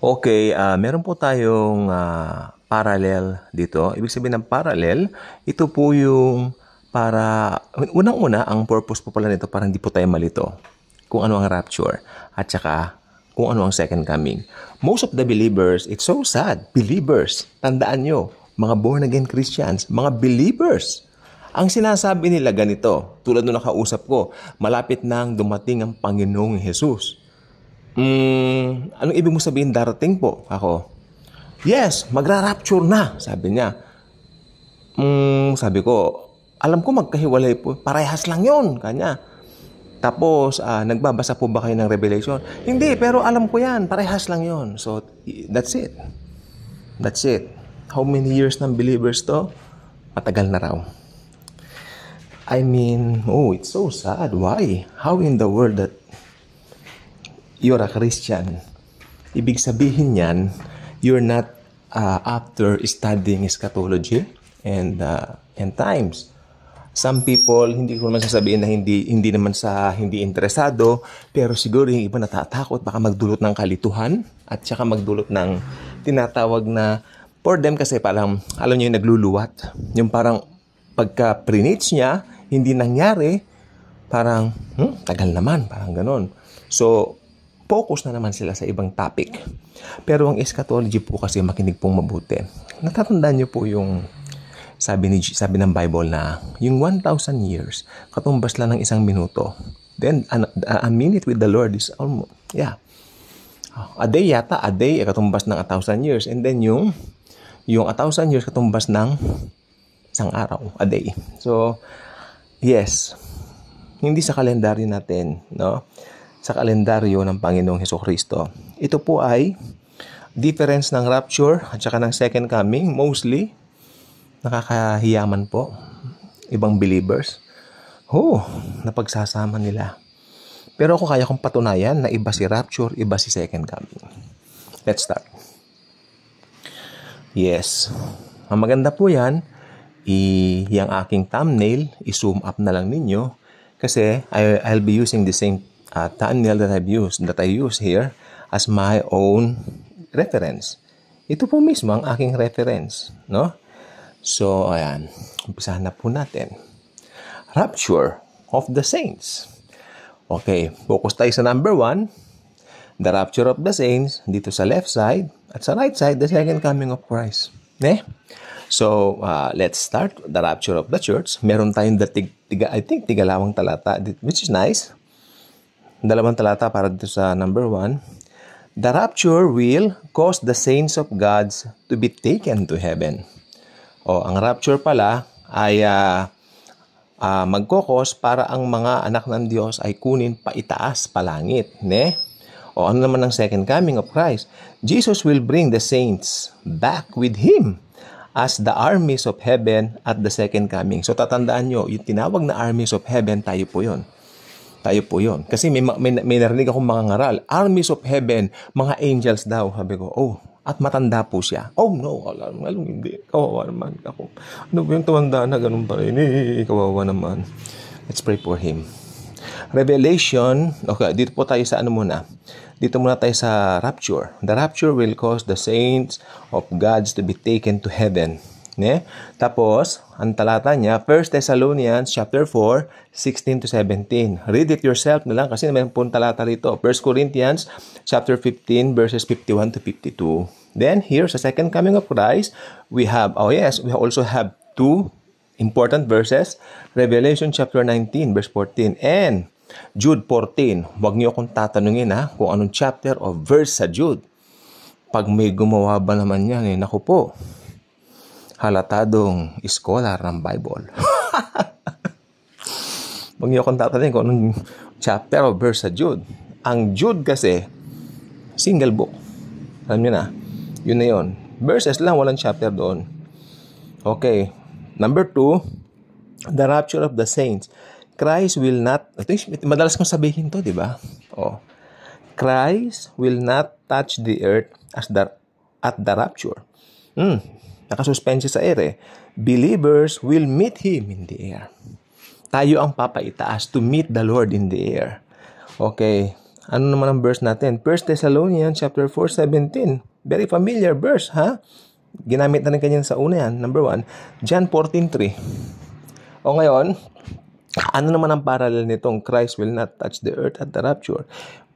Okay, uh, meron po tayong uh, parallel dito. Ibig sabihin ng parallel, ito po yung para, unang-una, ang purpose po pala nito para hindi po tayo malito kung ano ang rapture at saka kung ano ang second coming. Most of the believers, it's so sad, believers, tandaan nyo, mga born-again Christians, mga believers, ang sinasabi nila ganito, tulad nung nakausap ko, malapit nang dumating ang Panginoong Jesus. Mm, anong ibig mo sabihin darating po? Ako, yes, magra-rapture na, sabi niya. Mm, sabi ko, alam ko magkahiwalay po, parehas lang yon kanya. Tapos, uh, nagbabasa po ba kayo ng Revelation? Hindi, pero alam ko yan, parehas lang yon So, that's it. That's it. How many years ng believers to? Matagal na raw. I mean, oh, it's so sad. Why? How in the world that you're a Christian. Ibig sabihin niyan, you're not uh, after studying eschatology and uh, and times. Some people, hindi ko naman sasabihin na hindi, hindi naman sa hindi interesado, pero siguro yung iba natatakot, baka magdulot ng kalituhan at saka magdulot ng tinatawag na for them kasi parang, alam nyo yung nagluluwat. Yung parang pagka prinits niya, hindi nangyari, parang, hmm, tagal naman, parang ganon. So, focus na naman sila sa ibang topic. Pero ang eschatology po kasi makinig pong mabuti. Natatandaan niyo po yung sabi, ni, sabi ng Bible na yung 1,000 years, katumbas lang ng isang minuto. Then, an, a, minute with the Lord is almost, yeah. A day yata, a day, eh, katumbas ng 1,000 years. And then yung, yung 1,000 years, katumbas ng isang araw, a day. So, yes, hindi sa kalendaryo natin, no? sa kalendaryo ng Panginoong Heso Kristo. Ito po ay difference ng rapture at saka ng second coming, mostly nakakahiyaman po ibang believers. Oh, napagsasama nila. Pero ako kaya kong patunayan na iba si rapture, iba si second coming. Let's start. Yes. Ang maganda po yan, i yung aking thumbnail, i-zoom up na lang ninyo kasi I, I'll be using the same uh, thumbnail that I've used, that I use here as my own reference. Ito po mismo ang aking reference, no? So, ayan, umpisahan na po natin. Rapture of the Saints. Okay, focus tayo sa number one, the rapture of the saints, dito sa left side, at sa right side, the second coming of Christ. Ne? So, uh, let's start the rapture of the church. Meron tayong the tig, tiga, I think, tigalawang talata, which is nice dalawang talata para dito sa number 1. The rapture will cause the saints of gods to be taken to heaven. O, ang rapture pala ay uh, uh, magkokos para ang mga anak ng Diyos ay kunin pa itaas palangit. Ne? O ano naman ang second coming of Christ? Jesus will bring the saints back with Him as the armies of heaven at the second coming. So tatandaan nyo, yung tinawag na armies of heaven, tayo po yon. Tayo po yon. Kasi may, may, may narinig akong mga ngaral. Armies of heaven, mga angels daw. Sabi ko, oh, at matanda po siya. Oh no, alam, alam hindi. Kawawa naman ako. Ano ba yung tumanda na ganun pa rin? Eh, kawawa naman. Let's pray for him. Revelation, okay, dito po tayo sa ano muna. Dito muna tayo sa rapture. The rapture will cause the saints of God to be taken to heaven Ne? Tapos, ang talata niya, 1 Thessalonians chapter 4, 16 to 17. Read it yourself na lang kasi may pong talata rito. 1 Corinthians chapter 15, verses 51 to 52. Then, here sa second coming of Christ, we have, oh yes, we also have two important verses. Revelation chapter 19, verse 14. And Jude 14, huwag niyo akong tatanungin ha kung anong chapter o verse sa Jude. Pag may gumawa ba naman yan, eh, naku po, halatadong scholar ng Bible. Huwag niyo akong tatanungin kung anong chapter o verse sa Jude. Ang Jude kasi, single book. Alam niyo na, yun na yun. Verses lang, walang chapter doon. Okay. Number two, the rapture of the saints. Christ will not, ito, madalas kong sabihin to, di ba? Oh. Christ will not touch the earth as the, at the rapture. Hmm, nakasuspend siya sa ere. Eh. Believers will meet Him in the air. Tayo ang papaitaas to meet the Lord in the air. Okay, ano naman ang verse natin? 1 Thessalonians chapter 4:17. Very familiar verse, ha? Huh? Ginamit na rin kanyan sa una yan. Number 1, John 14.3. O ngayon, ano naman ang parallel nitong Christ will not touch the earth at the rapture?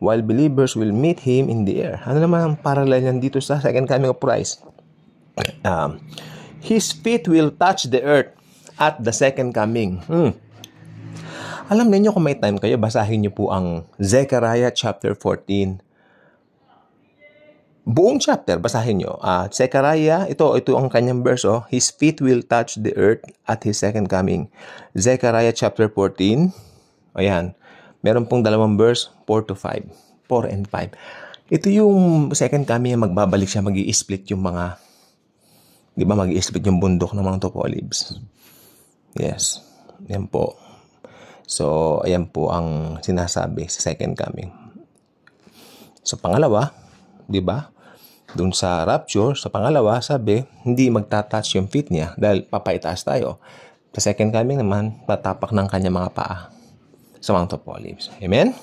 while believers will meet Him in the air. Ano naman ang parallel niyan dito sa second coming of Christ? um, His feet will touch the earth at the second coming. Hmm. Alam niyo kung may time kayo, basahin niyo po ang Zechariah chapter 14. Buong chapter, basahin niyo. Uh, Zechariah, ito, ito ang kanyang verse. Oh. His feet will touch the earth at his second coming. Zechariah chapter 14. Ayan. Meron pong dalawang verse, 4 to 5. 4 and 5. Ito yung second coming, magbabalik siya, mag split yung mga Di ba mag split yung bundok ng mga top olives? Yes. Yan po. So, ayan po ang sinasabi sa second coming. So, pangalawa, di ba? Doon sa rapture, sa pangalawa, sabi, hindi magtatouch yung feet niya dahil papaitaas tayo. Sa second coming naman, tatapak ng kanya mga paa sa Mount of Olives. Amen?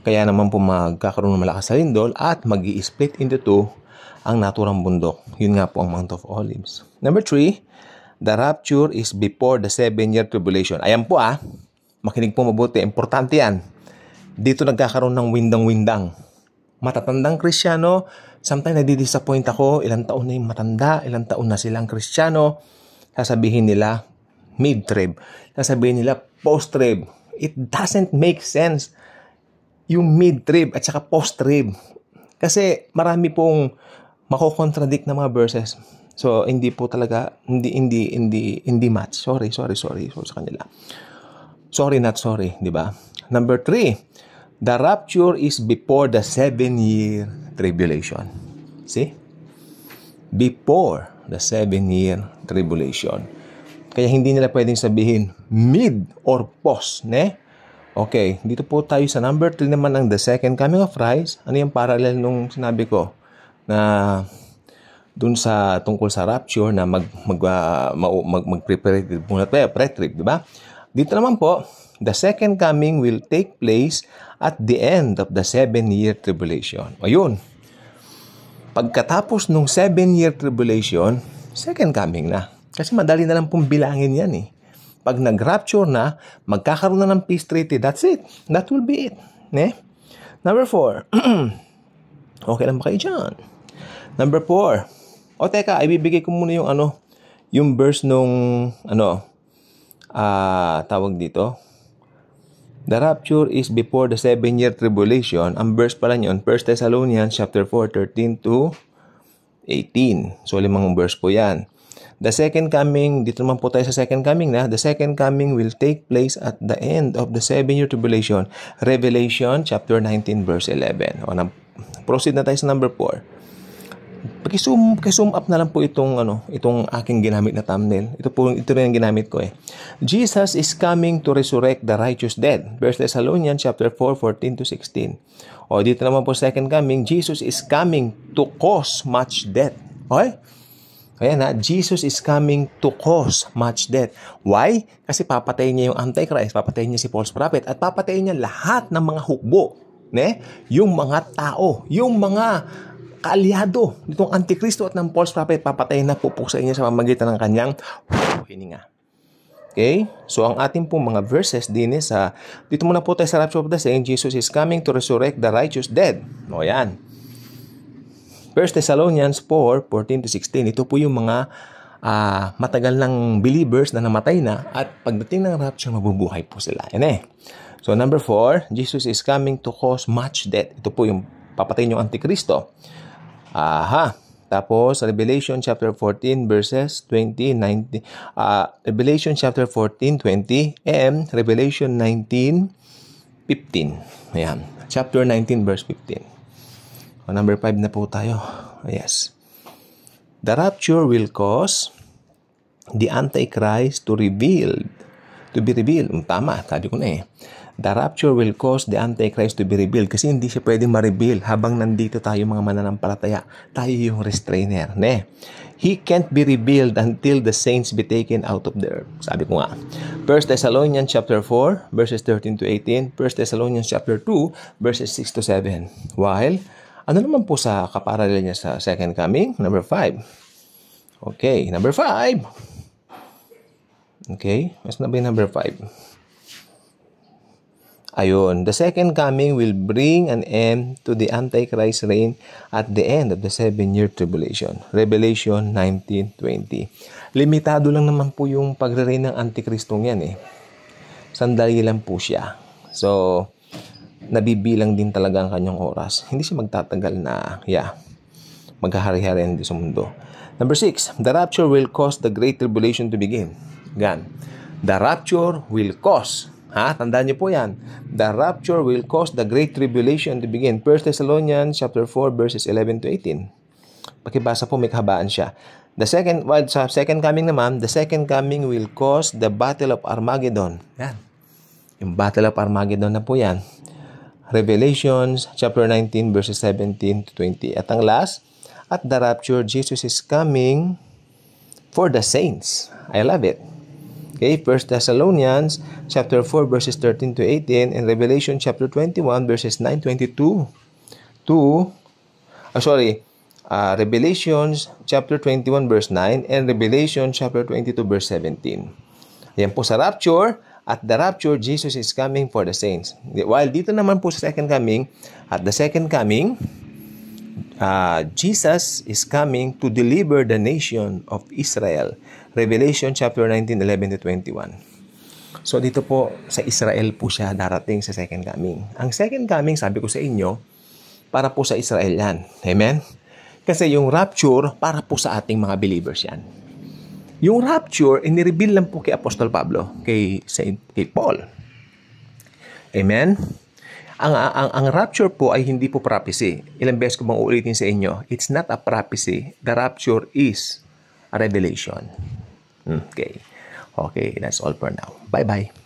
Kaya naman po magkakaroon ng malakas sa lindol at mag split into two ang naturang bundok. Yun nga po ang Mount of Olives. Number three, the rapture is before the seven-year tribulation. Ayan po ah, makinig po mabuti, importante yan. Dito nagkakaroon ng windang-windang. Matatandang krisyano, sometimes nadidisappoint ako, ilang taon na yung matanda, ilang taon na silang krisyano, sasabihin nila mid-trib, sasabihin nila post-trib. It doesn't make sense yung mid-trib at saka post-trib. Kasi marami pong mako-contradict ng mga verses. So, hindi po talaga, hindi, hindi, hindi, hindi match. Sorry, sorry, sorry, So, sa kanila. Sorry, not sorry, di ba? Number three, the rapture is before the seven-year tribulation. See? Before the seven-year tribulation. Kaya hindi nila pwedeng sabihin mid or post, ne? Okay, dito po tayo sa number 3 naman ng the second coming of Christ. Ano yung parallel nung sinabi ko? na dun sa tungkol sa rapture na mag mag uh, mag, mag, mag preparative muna tayo, pre-trip, di ba? Dito naman po, the second coming will take place at the end of the seven-year tribulation. Ayun. Pagkatapos nung seven-year tribulation, second coming na. Kasi madali na lang pong bilangin yan eh. Pag nag-rapture na, magkakaroon na ng peace treaty. That's it. That will be it. Ne? Number four. okay lang ba kayo dyan? Number 4. O teka, ibibigay ko muna yung ano, yung verse nung ano, ah, uh, tawag dito. The rapture is before the seven year tribulation. Ang verse pala niyon, 1 Thessalonians chapter 4, 13 to 18. So, limang verse po yan. The second coming, dito naman po tayo sa second coming na, the second coming will take place at the end of the seven-year tribulation. Revelation chapter 19 verse 11. O, na, proceed na tayo sa number 4. Paki-zoom, paki-zoom up na lang po itong ano, itong aking ginamit na thumbnail. Ito po ito rin ang ginamit ko eh. Jesus is coming to resurrect the righteous dead. 1 Thessalonians chapter 4, 14 to 16. O dito naman po second coming, Jesus is coming to cause much death. Okay? Kaya na, Jesus is coming to cause much death. Why? Kasi papatayin niya yung Antichrist, papatayin niya si false prophet, at papatayin niya lahat ng mga hukbo. Ne? Yung mga tao, yung mga kaalyado nitong Antikristo at ng false prophet, papatayin na pupuksain niya sa pamagitan ng kanyang hininga. Okay? So, ang ating pong mga verses din is, uh, dito muna po tayo sa rapture of the saints, Jesus is coming to resurrect the righteous dead. O yan. 1 Thessalonians 4, 14-16, ito po yung mga uh, matagal ng believers na namatay na at pagdating ng rapture, mabubuhay po sila. Yan eh. So, number 4, Jesus is coming to cause much death. Ito po yung papatayin yung Antikristo. Aha. Tapos Revelation chapter 14 verses 20 19 uh, Revelation chapter 14 20 and Revelation 19 15. Ayan. Chapter 19 verse 15. O, number 5 na po tayo. Yes. The rapture will cause the Antichrist to reveal to be revealed. Mm, tama, sabi ko na eh. The rapture will cause the Antichrist to be revealed kasi hindi siya pwedeng ma-reveal habang nandito tayo mga mananampalataya. Tayo yung restrainer. Ne? He can't be revealed until the saints be taken out of the earth. Sabi ko nga. 1 Thessalonians chapter 4 verses 13 to 18, 1 Thessalonians chapter 2 verses 6 to 7. While ano naman po sa kaparalel niya sa second coming? Number 5. Okay, number 5. Okay? Mas na ba yung number 5? Ayun, the second coming will bring an end to the Antichrist reign at the end of the seven-year tribulation. Revelation 19.20 Limitado lang naman po yung pagre-reign ng Antikristong yan eh. Sandali lang po siya. So, nabibilang din talaga ang kanyang oras. Hindi siya magtatagal na, yeah, maghahari hari din sa mundo. Number six, the rapture will cause the great tribulation to begin. Gan. The rapture will cause Ha? Tandaan niyo po yan. The rapture will cause the great tribulation to begin. 1 Thessalonians chapter 4 verses 11 to 18. Pakibasa po may kahabaan siya. The second, well, sa second coming naman, the second coming will cause the battle of Armageddon. Yan. Yung battle of Armageddon na po yan. Revelations chapter 19 verses 17 to 20. At ang last, at the rapture, Jesus is coming for the saints. I love it. Okay, 1 Thessalonians chapter 4 verses 13 to 18 and Revelation chapter 21 verses 9 22 to uh, sorry, uh, Revelations chapter 21 verse 9 and Revelation chapter 22 verse 17. Yan po sa rapture, at the rapture, Jesus is coming for the saints. While dito naman po sa second coming, at the second coming, uh, Jesus is coming to deliver the nation of Israel. Revelation chapter 1911 to 21. So dito po, sa Israel po siya darating sa second coming. Ang second coming, sabi ko sa inyo, para po sa Israel yan. Amen? Kasi yung rapture, para po sa ating mga believers yan. Yung rapture, inireveal lang po kay Apostol Pablo, kay Saint kay Paul. Amen? Ang, ang, ang rapture po ay hindi po prophecy. Ilang beses ko bang uulitin sa inyo, it's not a prophecy. The rapture is a revelation. Hmm, okay. Okay, that's all for now. Bye-bye.